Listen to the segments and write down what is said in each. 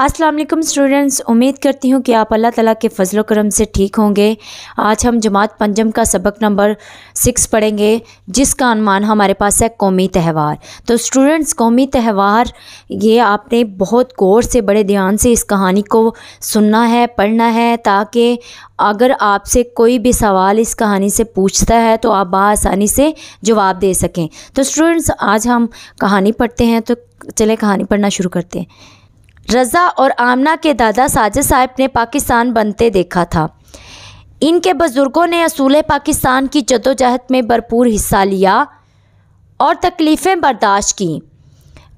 अस्सलाम वालेकुम स्टूडेंट्स उम्मीद करती हूँ कि आप अल्लाह ताला के फजल करम से ठीक होंगे आज हम जमात पंजम का सबक नंबर सिक्स पढ़ेंगे जिसका अनुमान हमारे पास है कौमी त्यौहार तो स्टूडेंट्स कौमी त्यौहार ये आपने बहुत गौर से बड़े ध्यान से इस कहानी को सुनना है पढ़ना है ताकि अगर आपसे कोई भी सवाल इस कहानी से पूछता है तो आप बसानी से जवाब दे सकें तो स्टूडेंट्स आज हम कहानी पढ़ते हैं तो चले कहानी पढ़ना शुरू करते हैं रज़ा और आमना के दादा साजिद साहब ने पाकिस्तान बनते देखा था इनके बुज़ुर्गों ने असूल पाकिस्तान की जदोजहद में भरपूर हिस्सा लिया और तकलीफ़ें बर्दाश्त की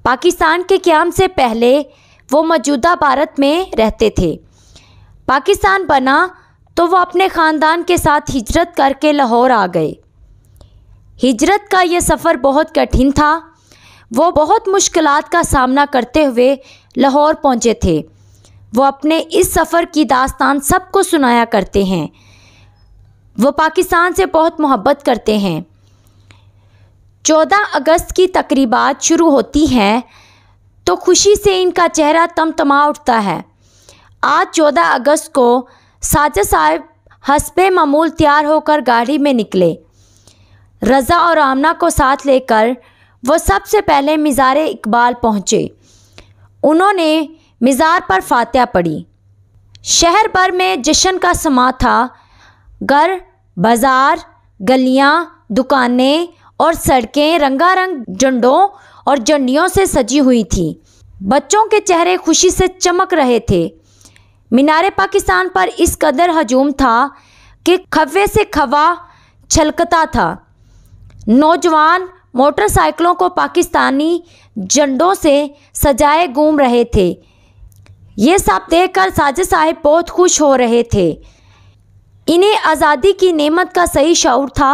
पाकिस्तान के क्याम से पहले वो मौजूदा भारत में रहते थे पाकिस्तान बना तो वो अपने ख़ानदान के साथ हिजरत करके लाहौर आ गए हिजरत का ये सफ़र बहुत कठिन था वो बहुत मुश्किल का सामना करते हुए लाहौर पहुँचे थे वो अपने इस सफ़र की दास्तान सबको सुनाया करते हैं वो पाकिस्तान से बहुत मोहब्बत करते हैं चौदह अगस्त की तकरीबात शुरू होती हैं तो खुशी से इनका चेहरा तमतमा उठता है आज चौदह अगस्त को साजा साहब हसब मामूल तैयार होकर गाड़ी में निकले रज़ा और आमना को साथ लेकर वो सबसे पहले मिज़ार इकबाल पहुँचे उन्होंने मज़ार पर फातह पढ़ी शहर भर में जश्न का समा था घर बाज़ार गलियां दुकानें और सड़कें रंगारंग झंडों और झंडियों से सजी हुई थी बच्चों के चेहरे खुशी से चमक रहे थे मीनार पाकिस्तान पर इस कदर हजूम था कि खवे से खवा छलकता था नौजवान मोटरसाइकिलों को पाकिस्तानी झंडों से सजाए घूम रहे थे ये सब देखकर साजिद साहब बहुत खुश हो रहे थे इन्हें आज़ादी की नेमत का सही शौर था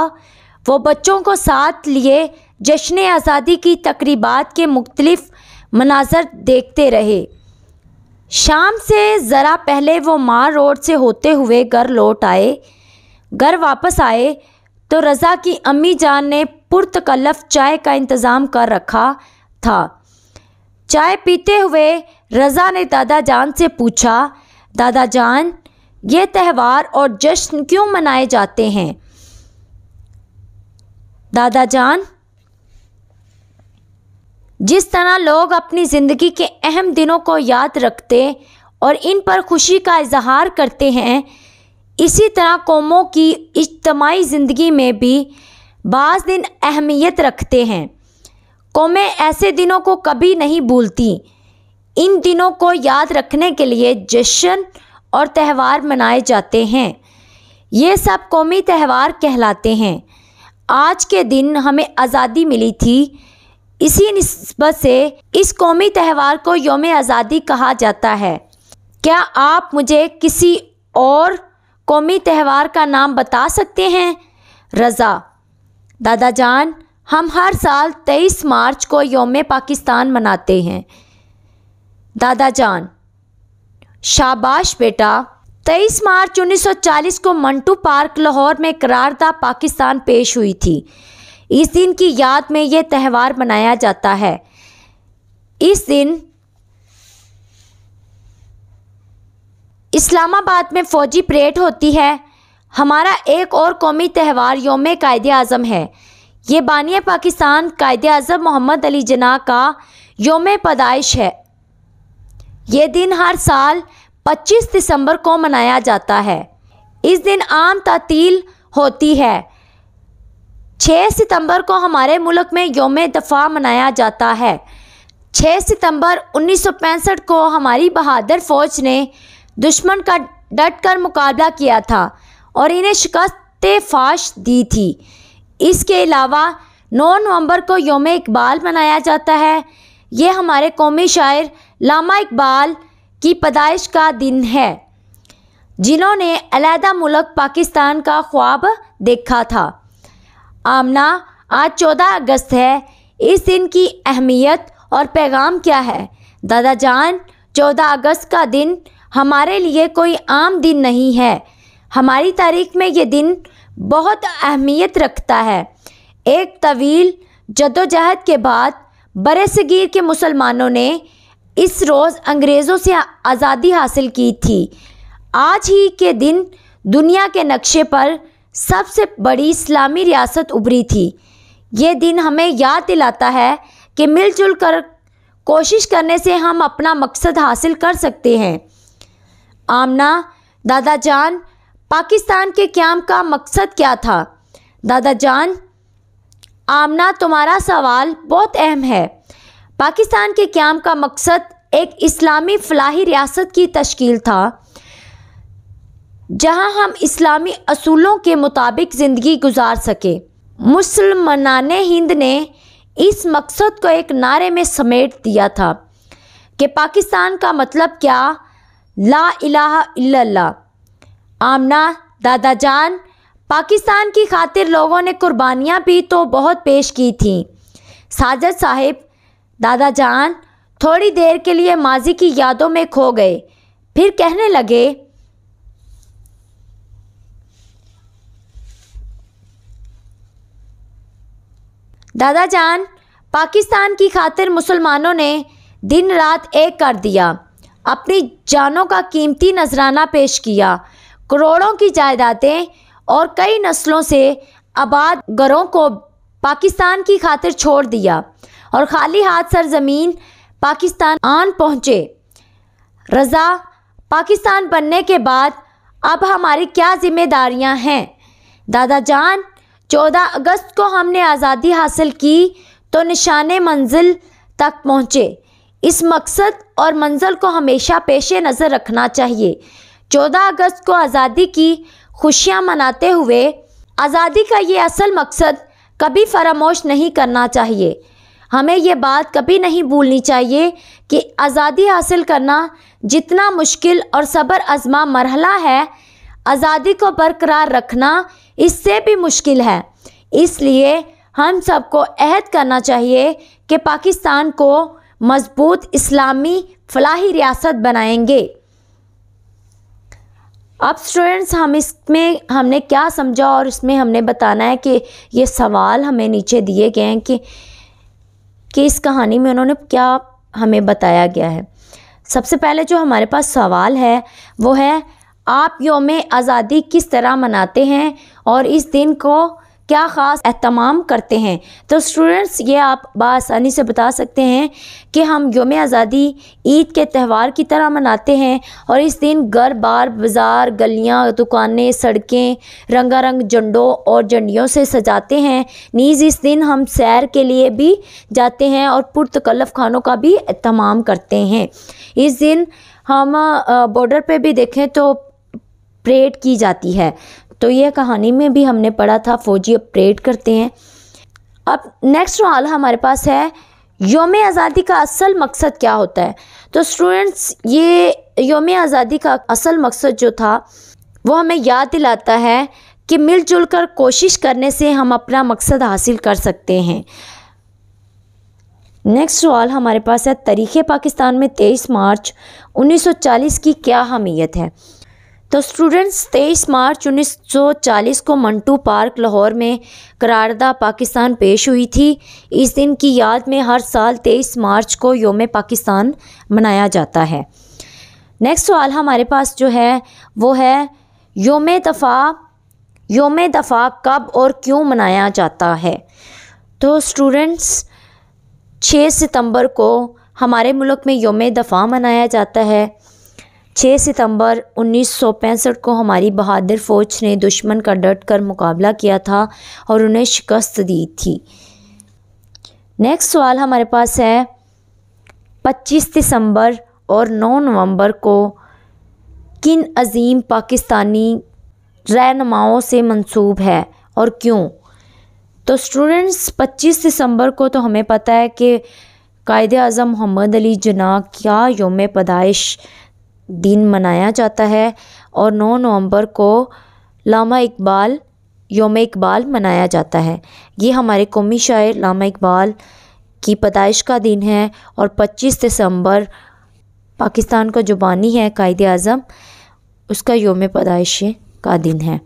वो बच्चों को साथ लिए जश्न आज़ादी की तकरीबात के मुख्तलफ मनाजर देखते रहे शाम से ज़रा पहले वो मार रोड से होते हुए घर लौट आए घर वापस आए तो रज़ा की अम्मी जान ने पुरतकल्लफ चाय का इंतज़ाम कर रखा था चाय पीते हुए रज़ा ने दादा जान से पूछा दादा जान ये त्यौहार और जश्न क्यों मनाए जाते हैं दादा जान जिस तरह लोग अपनी ज़िंदगी के अहम दिनों को याद रखते और इन पर खुशी का इजहार करते हैं इसी तरह कौमों की इज्तमाही ज़िंदगी में भी बाज़ दिन अहमियत रखते हैं कौमें ऐसे दिनों को कभी नहीं भूलती इन दिनों को याद रखने के लिए जश्न और त्यौहार मनाए जाते हैं ये सब कौमी त्यौहार कहलाते हैं आज के दिन हमें आज़ादी मिली थी इसी नस्बत से इस कौमी त्यौहार को योम आज़ादी कहा जाता है क्या आप मुझे किसी और कौमी त्यौहार का नाम बता सकते हैं रज़ा दादा जान हम हर साल 23 मार्च को योम पाकिस्तान मनाते हैं दादा जान शाबाश बेटा 23 मार्च 1940 को मंटू पार्क लाहौर में करारदा पाकिस्तान पेश हुई थी इस दिन की याद में यह त्यौहार मनाया जाता है इस दिन इस्लामाबाद में फौजी परेड होती है हमारा एक और कौमी त्यौहार योम कायद अज़म है ये बानिया पाकिस्तान कायद अज़म मोहम्मद अली जना का योम पैदाइश है ये दिन हर साल 25 दिसंबर को मनाया जाता है इस दिन आम तातील होती है 6 सितंबर को हमारे मुल्क में योम दफ़ा मनाया जाता है 6 सितंबर 1965 को हमारी बहादुर फ़ौज ने दुश्मन का डट कर मुकाबला किया था और इन्हें शिकस्त फाश दी थी इसके अलावा 9 नवंबर को योम इकबाल मनाया जाता है ये हमारे कौमी शायर लामा इकबाल की पैदाइश का दिन है जिन्होंने अलहदा मुल्क पाकिस्तान का ख्वाब देखा था आमना आज 14 अगस्त है इस दिन की अहमियत और पैगाम क्या है दादा जान 14 अगस्त का दिन हमारे लिए कोई आम दिन नहीं है हमारी तारीख में ये दिन बहुत अहमियत रखता है एक तवील जदोजहद के बाद बर सगीर के मुसलमानों ने इस रोज़ अंग्रेज़ों से आज़ादी हासिल की थी आज ही के दिन दुनिया के नक्शे पर सबसे बड़ी इस्लामी रियासत उभरी थी ये दिन हमें याद दिलाता है कि मिलजुल कर कोशिश करने से हम अपना मकसद हासिल कर सकते हैं आमना दादा जान पाकिस्तान के क्याम का मकसद क्या था दादा जान आमना तुम्हारा सवाल बहुत अहम है पाकिस्तान के क्याम का मकसद एक इस्लामी फलाही रियासत की तश्कील था जहां हम इस्लामी असूलों के मुताबिक ज़िंदगी गुजार सके मुसलमान हिंद ने इस मकसद को एक नारे में समेट दिया था कि पाकिस्तान का मतलब क्या ला इलाहा इल्लल्लाह आमना दादा जान पाकिस्तान की खातिर लोगों ने कुर्बानियाँ भी तो बहुत पेश की थी साजद साहिब दादा जान थोड़ी देर के लिए माजी की यादों में खो गए फिर कहने लगे दादा जान पाकिस्तान की खातिर मुसलमानों ने दिन रात एक कर दिया अपनी जानों का कीमती नजराना पेश किया करोड़ों की जायदादें और कई नस्लों से आबाद घरों को पाकिस्तान की खातिर छोड़ दिया और खाली हाथ सरजमीन पाकिस्तान आन पहुँचे रज़ा पाकिस्तान बनने के बाद अब हमारी क्या जिम्मेदारियां हैं दादा जान चौदह अगस्त को हमने आज़ादी हासिल की तो निशान मंजिल तक पहुँचे इस मकसद और मंजिल को हमेशा पेश नज़र रखना चाहिए 14 अगस्त को आज़ादी की खुशियां मनाते हुए आज़ादी का ये असल मकसद कभी फरामोश नहीं करना चाहिए हमें ये बात कभी नहीं भूलनी चाहिए कि आज़ादी हासिल करना जितना मुश्किल और सब्र आजमा मरहला है आज़ादी को बरकरार रखना इससे भी मुश्किल है इसलिए हम सबको अहद करना चाहिए कि पाकिस्तान को मजबूत इस्लामी फलाही रियासत बनाएंगे अब स्टूडेंट्स हम इसमें हमने क्या समझा और इसमें हमने बताना है कि ये सवाल हमें नीचे दिए गए हैं कि कि इस कहानी में उन्होंने क्या हमें बताया गया है सबसे पहले जो हमारे पास सवाल है वो है आप योम आज़ादी किस तरह मनाते हैं और इस दिन को क्या ख़ास अहतमाम करते हैं तो स्टूडेंट्स ये आप बसानी से बता सकते हैं कि हम योम आज़ादी ईद के त्यौहार की तरह मनाते हैं और इस दिन घर बार बाज़ार गलियाँ दुकानें सड़कें रंगारंग झंडों और झंडियों से सजाते हैं नीज़ इस दिन हम सैर के लिए भी जाते हैं और पुरतकल्लफ खानों का भी अहतमाम करते हैं इस दिन हम बॉर्डर पर भी देखें तो परेड की जाती है तो यह कहानी में भी हमने पढ़ा था फ़ौजी अपरेट करते हैं अब नेक्स्ट सवाल हमारे पास है योम आज़ादी का असल मकसद क्या होता है तो स्टूडेंट्स ये योम आज़ादी का असल मकसद जो था वो हमें याद दिलाता है कि मिलजुल कर कोशिश करने से हम अपना मकसद हासिल कर सकते हैं नेक्स्ट सवाल हमारे पास है तारीख़ पाकिस्तान में तेईस मार्च 1940 की क्या अहमियत है तो स्टूडेंट्स तेईस मार्च 1940 को मंटू पार्क लाहौर में करारदा पाकिस्तान पेश हुई थी इस दिन की याद में हर साल 23 मार्च को योम पाकिस्तान मनाया जाता है नेक्स्ट सवाल हमारे पास जो है वो है योम दफ़ा योम दफ़ा कब और क्यों मनाया जाता है तो स्टूडेंट्स 6 सितंबर को हमारे मुल्क में योम दफ़ा मनाया जाता है 6 सितंबर उन्नीस को हमारी बहादुर फ़ौज ने दुश्मन का डट कर मुकाबला किया था और उन्हें शिकस्त दी थी नेक्स्ट सवाल हमारे पास है 25 दिसंबर और 9 नवंबर को किन अजीम पाकिस्तानी रहनुमाओं से मंसूब है और क्यों तो स्टूडेंट्स 25 दिसंबर को तो हमें पता है कि कायद अज़म मोहम्मद अली जना क्या योम पैदाइश दिन मनाया जाता है और नौ नवंबर को लामा इकबाल योम इकबाल मनाया जाता है ये हमारे कौमी शायर लामा इकबाल की पैदाइश का दिन है और 25 दिसंबर पाकिस्तान का जो बानी है कायद अज़म उसका योम पैदाइश का दिन है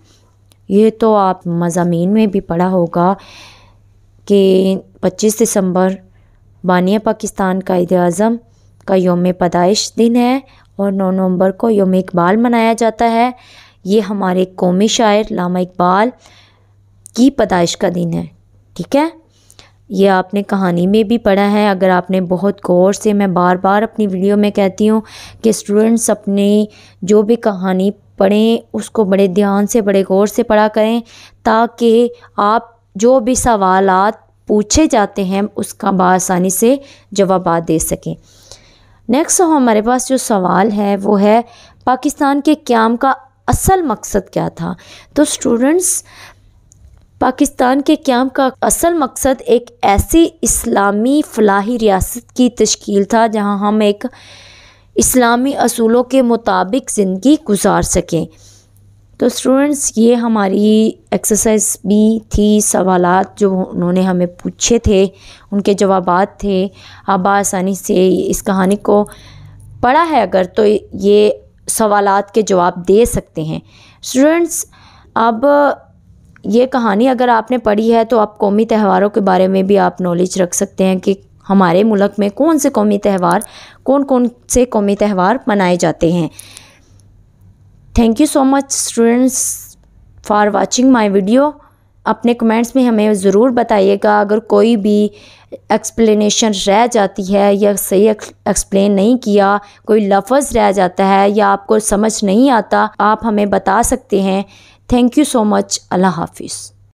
ये तो आप मज़ामीन में भी पढ़ा होगा कि 25 दिसंबर बानिया पाकिस्तान कायद अज़म का योम पैदाइश दिन है और नौ नवंबर को योम इकबाल मनाया जाता है ये हमारे कौमी शायर लामा इकबाल की पैदाइश का दिन है ठीक है ये आपने कहानी में भी पढ़ा है अगर आपने बहुत गौर से मैं बार बार अपनी वीडियो में कहती हूँ कि स्टूडेंट्स अपने जो भी कहानी पढ़ें उसको बड़े ध्यान से बड़े गौर से पढ़ा करें ताकि आप जो भी सवाल पूछे जाते हैं उसका बसानी से जवाब दे सकें नेक्स्ट तो हमारे पास जो सवाल है वो है पाकिस्तान के क्याम का असल मकसद क्या था तो स्टूडेंट्स पाकिस्तान के क्याम का असल मकसद एक ऐसी इस्लामी फलाही रियासत की तश्कील था जहां हम एक इस्लामी असूलों के मुताबिक ज़िंदगी गुजार सकें तो स्टूडेंट्स ये हमारी एक्सरसाइज भी थी सवाल जो उन्होंने हमें पूछे थे उनके जवाब थे अब आसानी से इस कहानी को पढ़ा है अगर तो ये सवाल के जवाब दे सकते हैं स्टूडेंट्स अब ये कहानी अगर आपने पढ़ी है तो आप कौमी त्यौहारों के बारे में भी आप नॉलेज रख सकते हैं कि हमारे मुल्क में कौन से कौमी त्यौहार कौन कौन से कौमी त्यौहार मनाए जाते हैं thank you so much students for watching my video अपने कमेंट्स में हमें ज़रूर बताइएगा अगर कोई भी एक्सप्लेनेशन रह जाती है या सही एक्सप्लेन नहीं किया कोई लफज रह जाता है या आपको समझ नहीं आता आप हमें बता सकते हैं थैंक यू सो मच अल्लाह हाफिज़